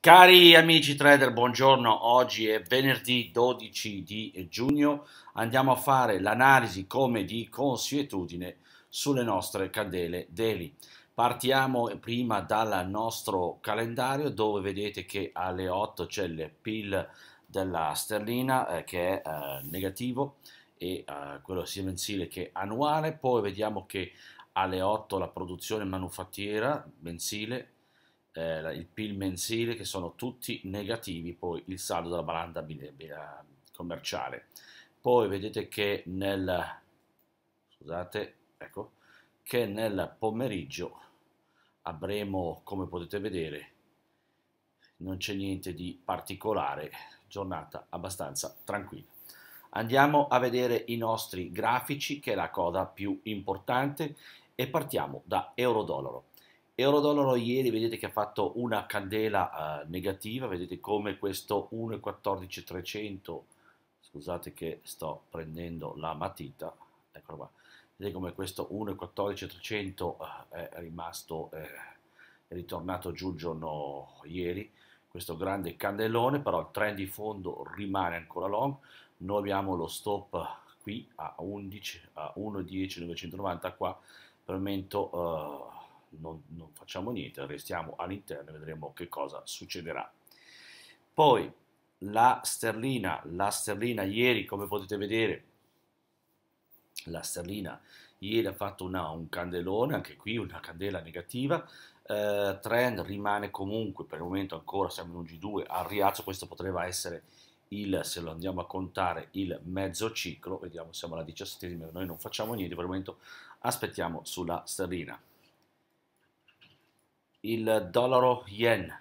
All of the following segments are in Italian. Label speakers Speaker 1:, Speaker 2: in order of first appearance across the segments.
Speaker 1: Cari amici trader, buongiorno. Oggi è venerdì 12 di giugno. Andiamo a fare l'analisi come di consuetudine sulle nostre candele daily. Partiamo prima dal nostro calendario dove vedete che alle 8 c'è il PIL della sterlina eh, che è eh, negativo e eh, quello sia mensile che annuale. Poi vediamo che alle 8 la produzione manufattiera mensile eh, il PIL mensile che sono tutti negativi, poi il saldo della balanda eh, eh, commerciale. Poi vedete che nel, scusate, ecco, che nel pomeriggio avremo, come potete vedere, non c'è niente di particolare, giornata abbastanza tranquilla. Andiamo a vedere i nostri grafici, che è la cosa più importante, e partiamo da euro-dollaro. Euro-dollaro ieri vedete che ha fatto una candela eh, negativa, vedete come questo 1,14300, scusate che sto prendendo la matita, eccolo qua, vedete come questo 1,14300 eh, è rimasto, eh, è ritornato giù il giorno ieri, questo grande candelone, però il trend di fondo rimane ancora long, noi abbiamo lo stop qui a 11, a 1,10990 qua, per il momento... Eh, non, non facciamo niente, restiamo all'interno e vedremo che cosa succederà. Poi la sterlina, la sterlina ieri come potete vedere, la sterlina ieri ha fatto una, un candelone, anche qui una candela negativa, eh, trend rimane comunque per il momento ancora siamo in un G2 al rialzo, questo potrebbe essere il, se lo andiamo a contare, il mezzo ciclo, vediamo siamo alla diciassettesima, noi non facciamo niente, per il momento aspettiamo sulla sterlina il dollaro yen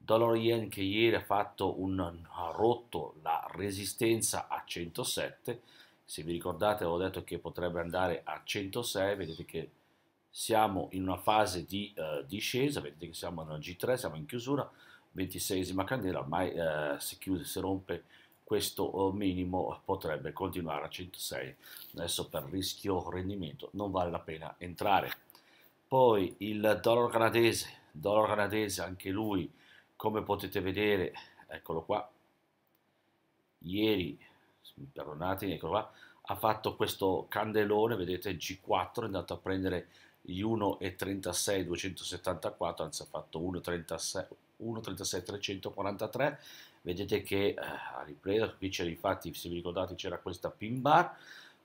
Speaker 1: dollaro yen che ieri ha fatto un ha rotto la resistenza a 107 se vi ricordate avevo detto che potrebbe andare a 106 vedete che siamo in una fase di uh, discesa vedete che siamo nella G3 siamo in chiusura 26esima candela ormai uh, eh, se chiude se rompe questo eh, minimo potrebbe continuare a 106 adesso per rischio rendimento non vale la pena entrare poi il dollaro canadese, dollaro canadese anche lui, come potete vedere, eccolo qua, ieri, perdonatemi, eccolo qua, ha fatto questo candelone, vedete G4, è andato a prendere gli 1,36 274, anzi ha fatto 1,36 343, vedete che eh, ha ripreso, qui c'era infatti, se vi ricordate c'era questa pin bar,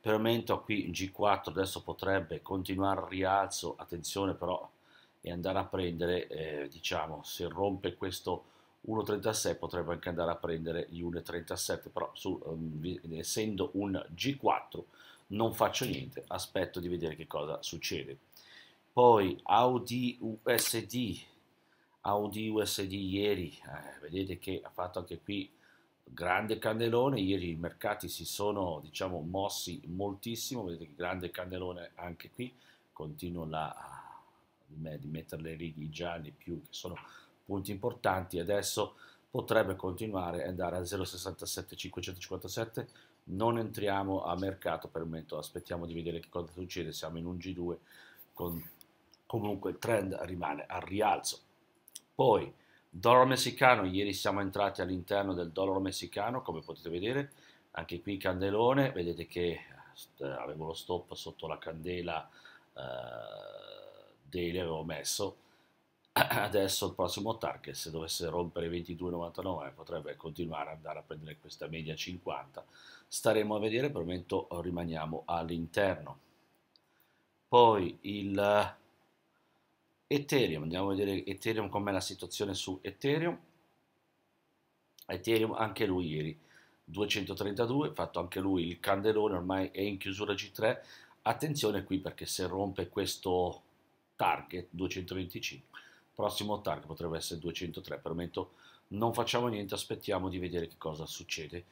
Speaker 1: fermento qui G4 adesso potrebbe continuare il rialzo attenzione però e andare a prendere eh, diciamo se rompe questo 1.36 potrebbe anche andare a prendere gli 1.37 però su, um, essendo un G4 non faccio niente aspetto di vedere che cosa succede poi Audi USD Audi USD ieri eh, vedete che ha fatto anche qui grande candelone, ieri i mercati si sono diciamo, mossi moltissimo, vedete che grande candelone anche qui, continuo la, di mettere le righe gialle più che sono punti importanti, adesso potrebbe continuare e andare a 0,67557, non entriamo a mercato per il momento, aspettiamo di vedere che cosa succede, siamo in un G2, con, comunque il trend rimane al rialzo. Poi, Dollaro messicano, ieri siamo entrati all'interno del dollaro messicano, come potete vedere, anche qui candelone, vedete che eh, avevo lo stop sotto la candela eh, daily, avevo messo, adesso il prossimo target se dovesse rompere 22,99 potrebbe continuare ad andare a prendere questa media 50 staremo a vedere per il momento rimaniamo all'interno poi il Ethereum, andiamo a vedere Ethereum com'è la situazione su Ethereum. Ethereum anche lui ieri 232, fatto anche lui il candelone, ormai è in chiusura G3. Attenzione qui perché se rompe questo target 225, prossimo target potrebbe essere 203, per il momento non facciamo niente, aspettiamo di vedere che cosa succede,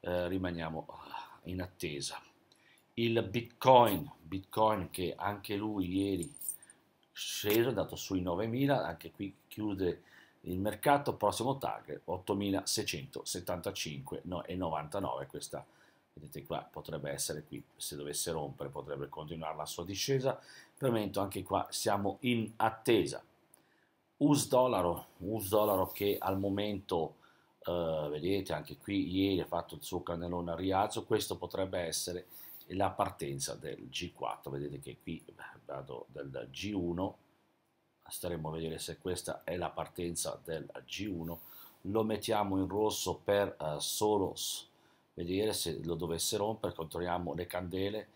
Speaker 1: eh, rimaniamo ah, in attesa. Il Bitcoin, Bitcoin che anche lui ieri sceso, è andato sui 9.000, anche qui chiude il mercato, prossimo target 8.675 e 99, questa vedete qua potrebbe essere qui, se dovesse rompere potrebbe continuare la sua discesa, per momento anche qua siamo in attesa. US dollaro, US dollaro che al momento, eh, vedete anche qui ieri ha fatto il suo cannellone a rialzo, questo potrebbe essere la partenza del G4. Vedete che qui vado dal G1, staremo a vedere se questa è la partenza del G1. Lo mettiamo in rosso per uh, solo vedere se lo dovesse rompere, controlliamo le candele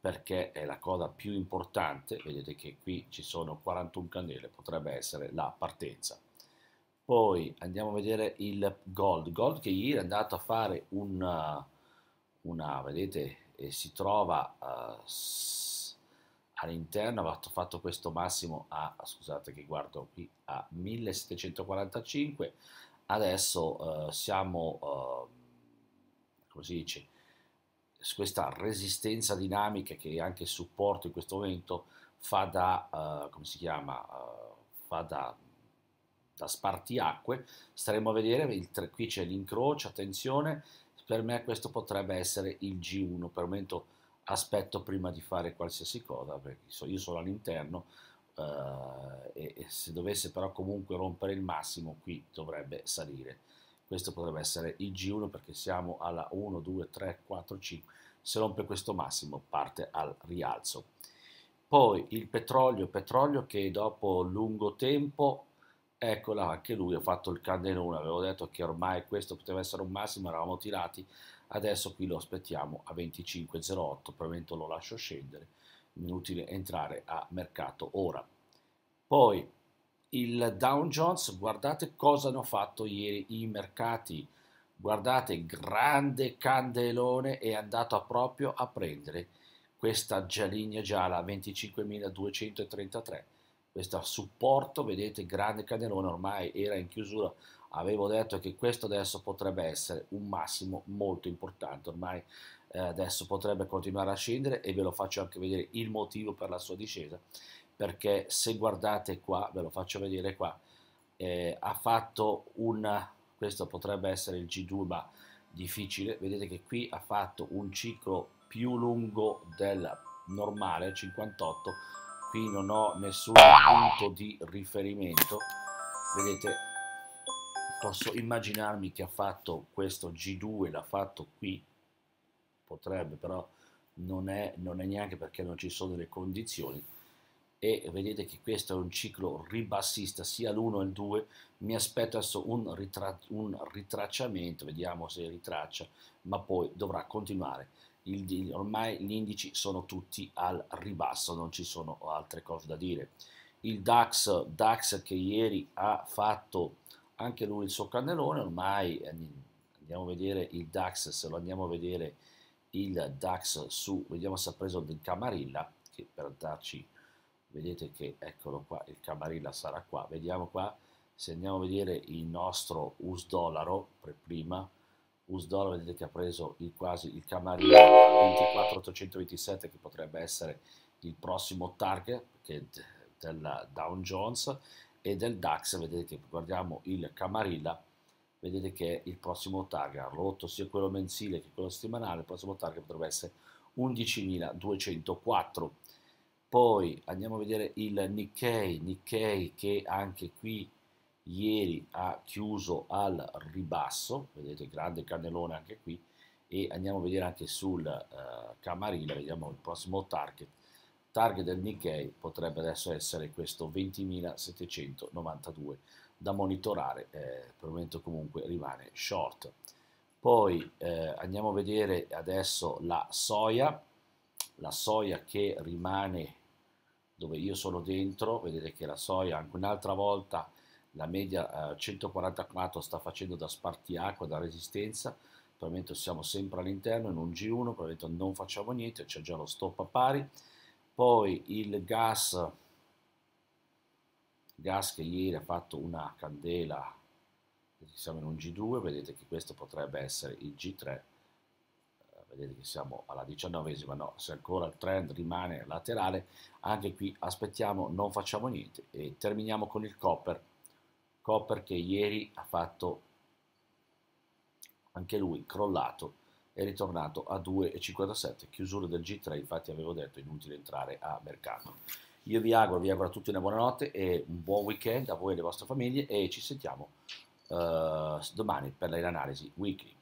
Speaker 1: perché è la cosa più importante, vedete che qui ci sono 41 candele, potrebbe essere la partenza. Poi andiamo a vedere il gold, gold che ieri è andato a fare una, una vedete, e si trova eh, all'interno, va fatto questo massimo a, scusate che guardo qui, a 1745, adesso eh, siamo, ehm, come si dice, su questa resistenza dinamica che anche supporto in questo momento fa da, eh, come si chiama, fa da da spartiacque. Staremo a vedere, qui c'è l'incrocio, attenzione, per me questo potrebbe essere il G1, per il momento aspetto prima di fare qualsiasi cosa, perché io sono all'interno eh, e se dovesse però comunque rompere il massimo qui dovrebbe salire. Questo potrebbe essere il G1 perché siamo alla 1, 2, 3, 4, 5. Se rompe questo massimo parte al rialzo. Poi il petrolio, petrolio che dopo lungo tempo Eccola, anche lui ha fatto il candelone, avevo detto che ormai questo poteva essere un massimo, eravamo tirati, adesso qui lo aspettiamo a 25.08, probabilmente lo lascio scendere, inutile entrare a mercato ora. Poi il Dow Jones, guardate cosa hanno fatto ieri i mercati, guardate grande candelone è andato proprio a prendere questa gialligna gialla 25.233 questo supporto, vedete grande cannellone, ormai era in chiusura, avevo detto che questo adesso potrebbe essere un massimo molto importante, ormai eh, adesso potrebbe continuare a scendere e ve lo faccio anche vedere il motivo per la sua discesa, perché se guardate qua, ve lo faccio vedere qua, eh, ha fatto un, questo potrebbe essere il G2 ma difficile, vedete che qui ha fatto un ciclo più lungo del normale, 58, qui non ho nessun punto di riferimento vedete posso immaginarmi che ha fatto questo G2 l'ha fatto qui potrebbe però non è, non è neanche perché non ci sono delle condizioni e vedete che questo è un ciclo ribassista sia l'1 e il 2 mi aspetto adesso un, ritra un ritracciamento vediamo se ritraccia ma poi dovrà continuare il, ormai gli indici sono tutti al ribasso, non ci sono altre cose da dire. Il DAX, DAX che ieri ha fatto anche lui il suo cannellone, ormai eh, andiamo a vedere il DAX, se lo andiamo a vedere il DAX su, vediamo se ha preso il Camarilla, che per darci, vedete che eccolo qua, il Camarilla sarà qua, vediamo qua, se andiamo a vedere il nostro US dollaro per prima, USD vedete che ha preso il, quasi il camariere 24827 che potrebbe essere il prossimo target del Dow Jones e del DAX vedete che guardiamo il Camarilla vedete che è il prossimo target ha rotto sia quello mensile che quello settimanale il prossimo target potrebbe essere 11.204 poi andiamo a vedere il Nikkei Nikkei che anche qui ieri ha chiuso al ribasso, vedete grande cannellone anche qui, e andiamo a vedere anche sul uh, Camarilla, vediamo il prossimo target, target del Nikkei potrebbe adesso essere questo 20.792 da monitorare, eh, per il momento comunque rimane short. Poi eh, andiamo a vedere adesso la soia, la soia che rimane dove io sono dentro, vedete che la soia anche un'altra volta la media eh, 144 sta facendo da spartiacqua, da resistenza, probabilmente siamo sempre all'interno in un G1, probabilmente non facciamo niente, c'è già lo stop a pari, poi il gas, gas che ieri ha fatto una candela, siamo in un G2, vedete che questo potrebbe essere il G3, eh, vedete che siamo alla diciannovesima, no, se ancora il trend rimane laterale, anche qui aspettiamo, non facciamo niente e terminiamo con il copper Copper ecco che ieri ha fatto anche lui crollato è ritornato a 2,57 chiusura del G3 infatti avevo detto inutile entrare a mercato io vi auguro, vi auguro a tutti una buona notte e un buon weekend a voi e alle vostre famiglie e ci sentiamo uh, domani per l'analisi weekly